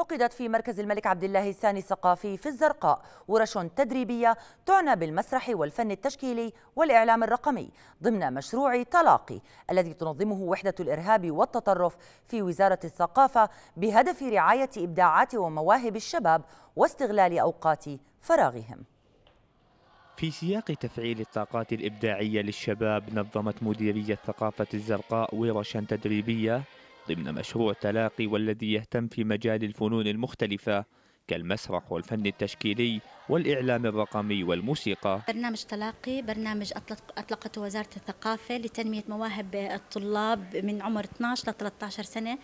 عقدت في مركز الملك عبد الله الثاني الثقافي في الزرقاء ورش تدريبية تعنى بالمسرح والفن التشكيلي والإعلام الرقمي ضمن مشروع تلاقي الذي تنظمه وحدة الإرهاب والتطرف في وزارة الثقافة بهدف رعاية إبداعات ومواهب الشباب واستغلال أوقات فراغهم في سياق تفعيل الطاقات الإبداعية للشباب نظمت مديرية ثقافة الزرقاء ورشا تدريبية ضمن مشروع تلاقي والذي يهتم في مجال الفنون المختلفة كالمسرح والفن التشكيلي والإعلام الرقمي والموسيقى برنامج تلاقي برنامج أطلقته وزارة الثقافة لتنمية مواهب الطلاب من عمر 12 ل 13 سنة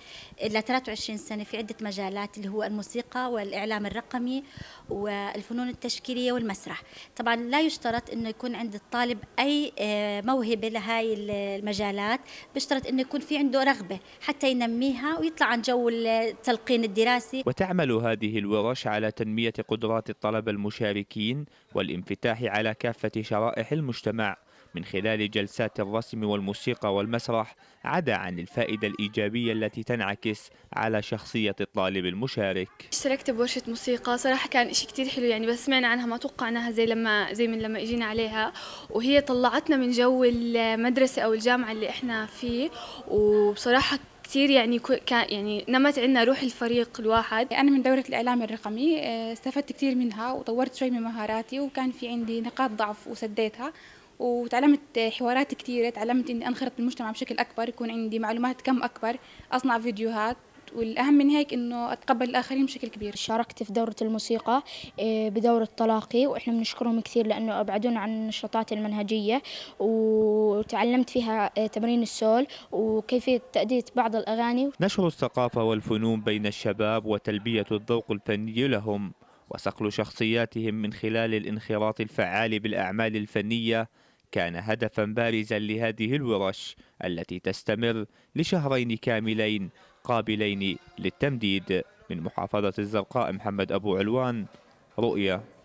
ل 23 سنة في عدة مجالات اللي هو الموسيقى والإعلام الرقمي والفنون التشكيلية والمسرح طبعا لا يشترط أنه يكون عند الطالب أي آه، موهبة لهاي المجالات بيشترط أنه يكون في عنده رغبة حتى ينميها ويطلع عن جو التلقين الدراسي وتعمل هذه الورش على تنمية قدرات الطلبة المشاركة المشاركين والانفتاح على كافة شرائح المجتمع من خلال جلسات الرسم والموسيقى والمسرح عدا عن الفائدة الإيجابية التي تنعكس على شخصية الطالب المشارك اشتركت بورشة موسيقى صراحة كان إشي كتير حلو يعني بس سمعنا عنها ما توقعناها زي لما زي من لما إجينا عليها وهي طلعتنا من جو المدرسة أو الجامعة اللي إحنا فيه وبصراحة كثير يعني كان يعني نمت عندنا روح الفريق الواحد انا من دوره الاعلام الرقمي آه، استفدت كثير منها وطورت شوي من مهاراتي وكان في عندي نقاط ضعف وسديتها وتعلمت حوارات كثيرة تعلمت اني انخرط بالمجتمع بشكل اكبر يكون عندي معلومات كم اكبر اصنع فيديوهات والاهم من هيك انه اتقبل الاخرين بشكل كبير شاركت في دوره الموسيقى آه، بدوره طلاقي واحنا بنشكرهم كثير لانه ابعدونا عن النشاطات المنهجيه و وتعلمت فيها آه، تمرين السول وكيفية تأدية بعض الأغاني نشر الثقافة والفنون بين الشباب وتلبية الذوق الفني لهم وصقل شخصياتهم من خلال الانخراط الفعال بالأعمال الفنية كان هدفا بارزا لهذه الورش التي تستمر لشهرين كاملين قابلين للتمديد من محافظة الزرقاء محمد أبو علوان رؤية